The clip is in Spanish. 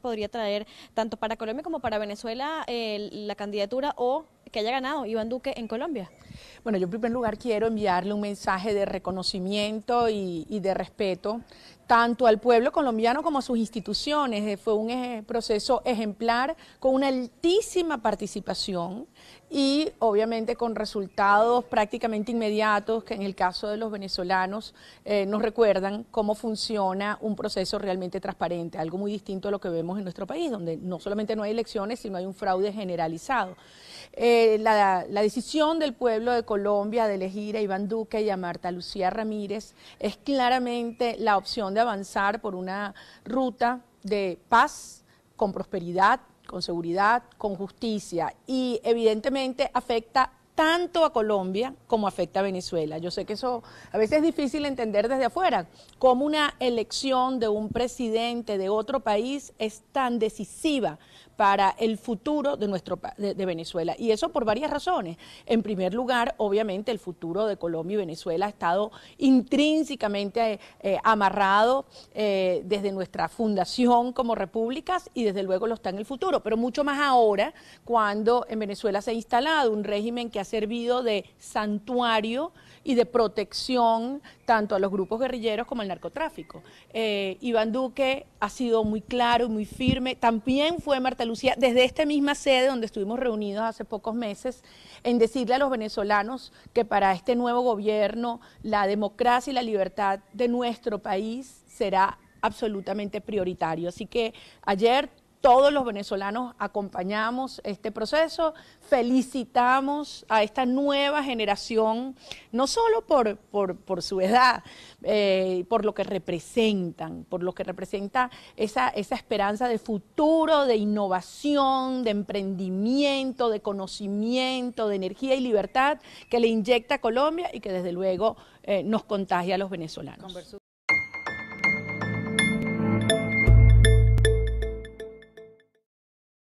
podría traer tanto para Colombia como para Venezuela eh, la candidatura o que haya ganado Iván Duque en Colombia? Bueno, yo en primer lugar quiero enviarle un mensaje de reconocimiento y, de respeto tanto al pueblo colombiano como a sus instituciones. Eh, fue un eh, proceso ejemplar con una altísima participación y obviamente con resultados prácticamente inmediatos que en el caso de los venezolanos eh, nos recuerdan cómo funciona un proceso realmente transparente, algo muy distinto a lo que vemos en nuestro país, donde no solamente no hay elecciones, sino hay un fraude generalizado. Eh, la, la, decisión del pueblo de Colombia de elegir a Iván Duque y a Marta Lucía Ramírez es claramente la opción de avanzar por una ruta de paz, con prosperidad, con seguridad, con justicia y evidentemente afecta tanto a Colombia como afecta a Venezuela. Yo sé que eso a veces es difícil entender desde afuera, cómo una elección de un presidente de otro país es tan decisiva para el futuro de nuestro de, de Venezuela y eso por varias razones. En primer lugar, obviamente el futuro de Colombia y Venezuela ha estado intrínsecamente eh, eh, amarrado eh, desde nuestra fundación como repúblicas y desde luego lo está en el futuro, pero mucho más ahora cuando en Venezuela se ha instalado un régimen que ha servido de santuario y de protección tanto a los grupos guerrilleros como al narcotráfico. Eh, Iván Duque ha sido muy claro y muy firme. También fue Marta Lucía, desde esta misma sede donde estuvimos reunidos hace pocos meses, en decirle a los venezolanos que para este nuevo gobierno la democracia y la libertad de nuestro país será absolutamente prioritario. Así que ayer todos los venezolanos acompañamos este proceso, felicitamos a esta nueva generación, no solo por, por, su edad, eh, por lo que representan, por lo que representa esa, esa esperanza de futuro, de innovación, de emprendimiento, de conocimiento, de energía y libertad que le inyecta a Colombia y que desde luego eh, nos contagia a los venezolanos.